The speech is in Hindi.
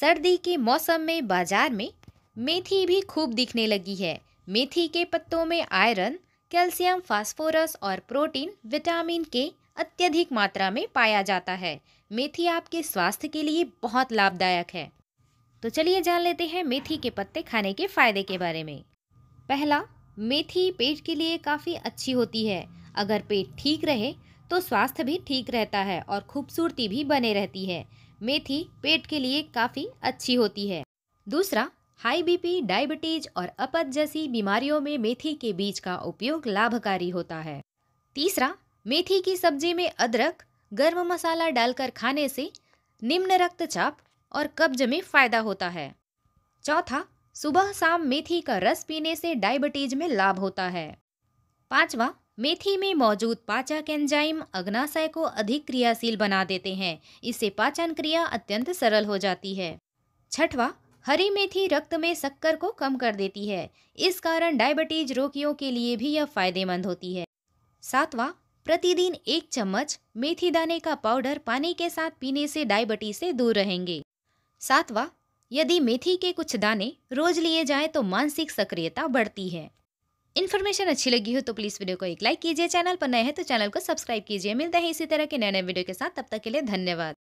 सर्दी के मौसम में बाजार में मेथी भी खूब दिखने लगी है मेथी के पत्तों में आयरन कैल्शियम फास्फोरस और प्रोटीन विटामिन के अत्यधिक मात्रा में पाया जाता है मेथी आपके स्वास्थ्य के लिए बहुत लाभदायक है तो चलिए जान लेते हैं मेथी के पत्ते खाने के फायदे के बारे में पहला मेथी पेट के लिए काफ़ी अच्छी होती है अगर पेट ठीक रहे तो स्वास्थ्य भी ठीक रहता है और खूबसूरती भी बने रहती है मेथी पेट के लिए काफ़ी अच्छी होती है दूसरा हाई बीपी डायबिटीज और अपच जैसी बीमारियों में मेथी के बीज का उपयोग लाभकारी होता है तीसरा मेथी की सब्जी में अदरक गर्म मसाला डालकर खाने से निम्न रक्तचाप और कब्ज में फायदा होता है चौथा सुबह शाम मेथी का रस पीने से डायबिटीज में लाभ होता है पांचवा मेथी में मौजूद पाचक एंजाइम अग्नाशय को अधिक क्रियाशील बना देते हैं इससे पाचन क्रिया अत्यंत सरल हो जाती है छठवा हरी मेथी रक्त में शक्कर को कम कर देती है इस कारण डायबिटीज रोगियों के लिए भी यह फायदेमंद होती है सातवा प्रतिदिन एक चम्मच मेथी दाने का पाउडर पानी के साथ पीने से डायबिटीज से दूर रहेंगे सातवा यदि मेथी के कुछ दाने रोज लिए जाएं तो मानसिक सक्रियता बढ़ती है इन्फॉर्मेशन अच्छी लगी हो तो प्लीज़ वीडियो को एक लाइक कीजिए चैनल पर नए हैं तो चैनल को सब्सक्राइब कीजिए मिलता है इसी तरह के नए नए वीडियो के साथ तब तक के लिए धन्यवाद